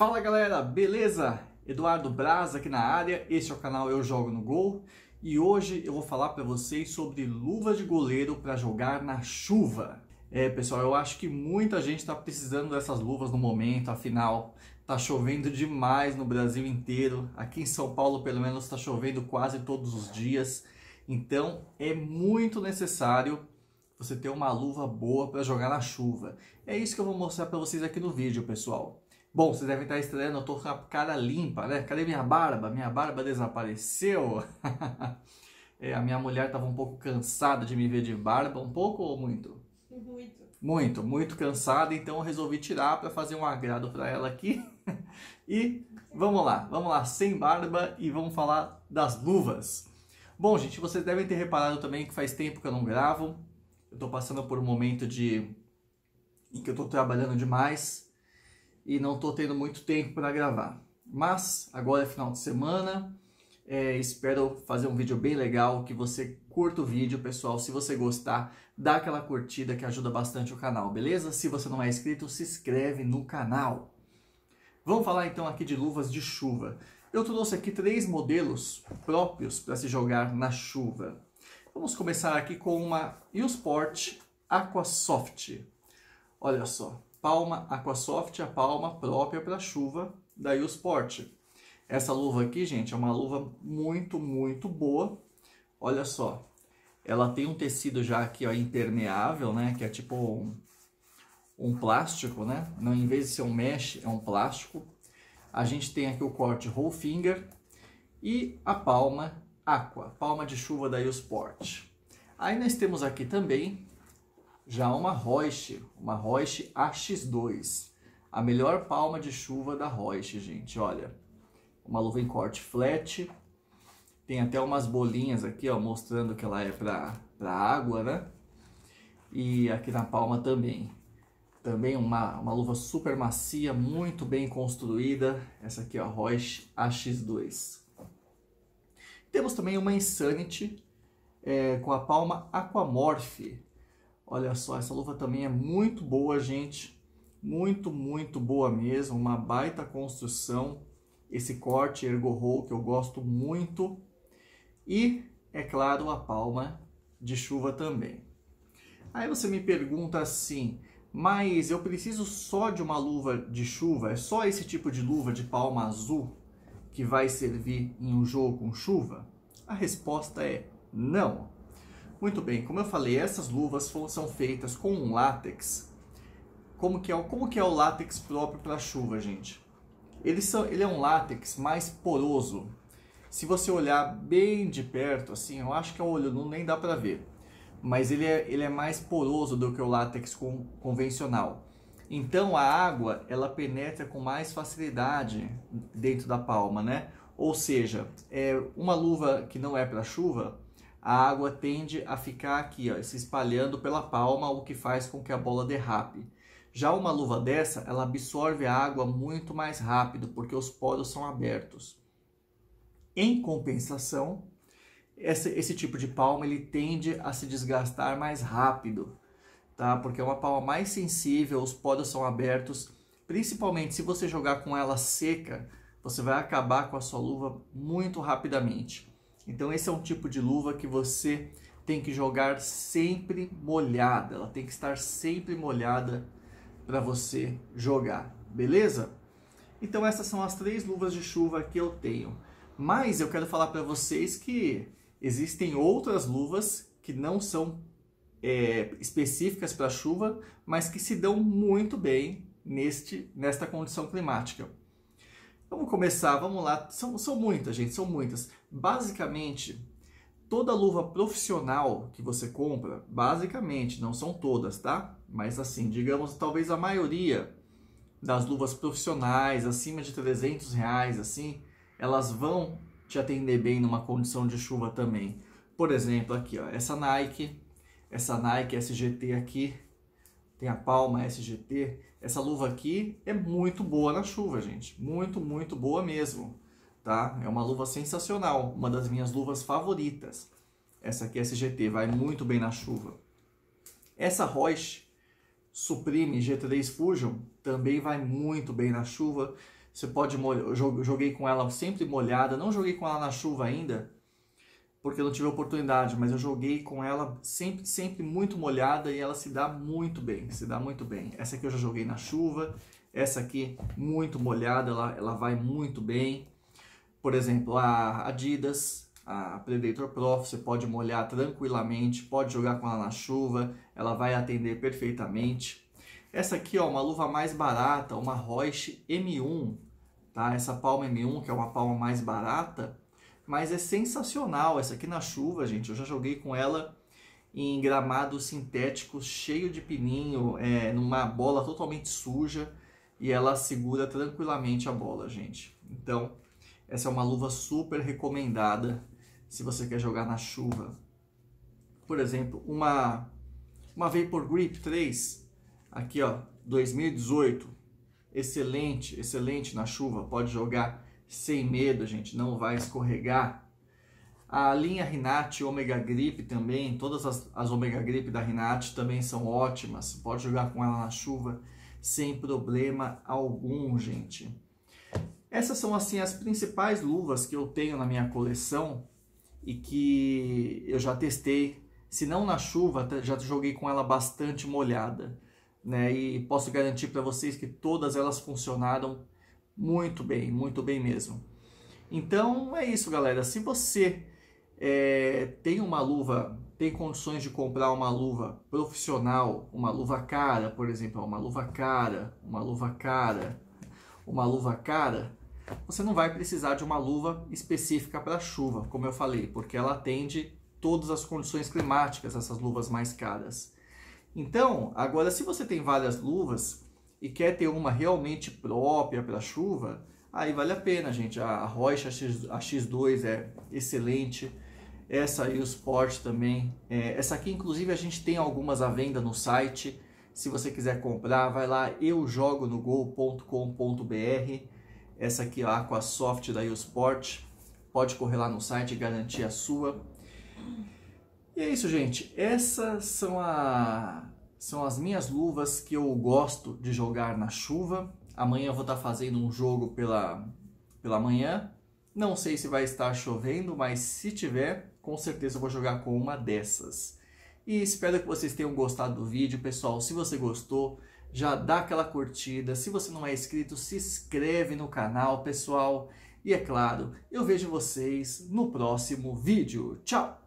Fala galera, beleza? Eduardo Braz aqui na área, este é o canal Eu Jogo no Gol e hoje eu vou falar para vocês sobre luva de goleiro para jogar na chuva. É pessoal, eu acho que muita gente está precisando dessas luvas no momento, afinal tá chovendo demais no Brasil inteiro, aqui em São Paulo pelo menos está chovendo quase todos os dias, então é muito necessário você ter uma luva boa para jogar na chuva. É isso que eu vou mostrar para vocês aqui no vídeo, pessoal. Bom, vocês devem estar estranhando, eu tô com a cara limpa, né? Cadê minha barba? Minha barba desapareceu. é, a minha mulher estava um pouco cansada de me ver de barba, um pouco ou muito? Muito. Muito, muito cansada, então eu resolvi tirar para fazer um agrado para ela aqui. e vamos lá, vamos lá, sem barba e vamos falar das luvas. Bom, gente, vocês devem ter reparado também que faz tempo que eu não gravo. Eu tô passando por um momento de em que eu tô trabalhando demais, e não estou tendo muito tempo para gravar. Mas agora é final de semana, é, espero fazer um vídeo bem legal, que você curta o vídeo, pessoal. Se você gostar, dá aquela curtida que ajuda bastante o canal, beleza? Se você não é inscrito, se inscreve no canal. Vamos falar então aqui de luvas de chuva. Eu trouxe aqui três modelos próprios para se jogar na chuva. Vamos começar aqui com uma Usport Aquasoft. Olha só, Palma Aquasoft, a palma própria para chuva da Sport. Essa luva aqui, gente, é uma luva muito, muito boa. Olha só, ela tem um tecido já aqui ó, impermeável, né? Que é tipo um, um plástico, né? Não, em vez de ser um mesh, é um plástico. A gente tem aqui o corte roll finger e a palma aqua, palma de chuva da Sport. Aí nós temos aqui também já uma Roche, uma Roche AX2, a melhor palma de chuva da Roche, gente, olha. Uma luva em corte flat, tem até umas bolinhas aqui, ó, mostrando que ela é para água, né? E aqui na palma também. Também uma, uma luva super macia, muito bem construída. Essa aqui, ó, Roche AX2. Temos também uma Insanity é, com a palma Aquamorph. Olha só, essa luva também é muito boa, gente. Muito, muito boa mesmo. Uma baita construção. Esse corte ergo roll que eu gosto muito. E, é claro, a palma de chuva também. Aí você me pergunta assim, mas eu preciso só de uma luva de chuva? É só esse tipo de luva de palma azul que vai servir em um jogo com chuva? A resposta é não. Muito bem, como eu falei, essas luvas são feitas com um látex. Como que é, como que é o látex próprio para chuva, gente? Ele, são, ele é um látex mais poroso. Se você olhar bem de perto, assim, eu acho que é o olho nu, nem dá para ver. Mas ele é, ele é mais poroso do que o látex com, convencional. Então a água, ela penetra com mais facilidade dentro da palma, né? Ou seja, é uma luva que não é para chuva, a água tende a ficar aqui, ó, se espalhando pela palma, o que faz com que a bola derrape. Já uma luva dessa, ela absorve a água muito mais rápido, porque os poros são abertos. Em compensação, esse, esse tipo de palma ele tende a se desgastar mais rápido, tá? Porque é uma palma mais sensível, os poros são abertos. Principalmente se você jogar com ela seca, você vai acabar com a sua luva muito rapidamente. Então esse é um tipo de luva que você tem que jogar sempre molhada, ela tem que estar sempre molhada para você jogar, beleza? Então essas são as três luvas de chuva que eu tenho. Mas eu quero falar para vocês que existem outras luvas que não são é, específicas para chuva, mas que se dão muito bem neste, nesta condição climática. Vamos começar, vamos lá. São, são muitas, gente, são muitas. Basicamente, toda luva profissional que você compra, basicamente, não são todas, tá? Mas assim, digamos, talvez a maioria das luvas profissionais, acima de 300 reais, assim, elas vão te atender bem numa condição de chuva também. Por exemplo, aqui, ó, essa Nike, essa Nike SGT aqui, tem a Palma SGT Essa luva aqui é muito boa na chuva, gente. Muito, muito boa mesmo, tá? É uma luva sensacional, uma das minhas luvas favoritas. Essa aqui SGT vai muito bem na chuva. Essa Roche Supreme G3 Fusion também vai muito bem na chuva. Você pode molhar, joguei com ela sempre molhada, não joguei com ela na chuva ainda, porque eu não tive oportunidade, mas eu joguei com ela sempre, sempre muito molhada e ela se dá muito bem, se dá muito bem. Essa aqui eu já joguei na chuva, essa aqui muito molhada, ela, ela vai muito bem. Por exemplo, a Adidas, a Predator Prof, você pode molhar tranquilamente, pode jogar com ela na chuva, ela vai atender perfeitamente. Essa aqui, ó, uma luva mais barata, uma Roche M1, tá? Essa palma M1, que é uma palma mais barata, mas é sensacional. Essa aqui na chuva, gente, eu já joguei com ela em gramado sintético, cheio de pininho, é, numa bola totalmente suja, e ela segura tranquilamente a bola, gente. Então, essa é uma luva super recomendada se você quer jogar na chuva. Por exemplo, uma, uma Vapor Grip 3, aqui ó, 2018, excelente, excelente na chuva, pode jogar sem medo, gente, não vai escorregar. A linha Rinate Omega Grip também, todas as, as Omega Grip da Rinate também são ótimas. Pode jogar com ela na chuva sem problema algum, gente. Essas são assim as principais luvas que eu tenho na minha coleção e que eu já testei, se não na chuva, tá, já joguei com ela bastante molhada, né? E posso garantir para vocês que todas elas funcionaram muito bem, muito bem mesmo. Então é isso, galera. Se você é, tem uma luva, tem condições de comprar uma luva profissional, uma luva cara, por exemplo, uma luva cara, uma luva cara, uma luva cara, você não vai precisar de uma luva específica para chuva, como eu falei, porque ela atende todas as condições climáticas, essas luvas mais caras. Então, agora se você tem várias luvas, e quer ter uma realmente própria para chuva, aí vale a pena, gente. A Rocha a X2 é excelente. Essa e o Sport também. É, essa aqui, inclusive, a gente tem algumas à venda no site. Se você quiser comprar, vai lá eujogonogol.com.br. Essa aqui, a Aquasoft da Sport Pode correr lá no site e garantir a sua. E é isso, gente. Essas são a, são as minhas luvas que eu gosto de jogar na chuva. Amanhã eu vou estar tá fazendo um jogo pela, pela manhã. Não sei se vai estar chovendo, mas se tiver, com certeza eu vou jogar com uma dessas. E espero que vocês tenham gostado do vídeo, pessoal. Se você gostou, já dá aquela curtida. Se você não é inscrito, se inscreve no canal, pessoal. E é claro, eu vejo vocês no próximo vídeo. Tchau!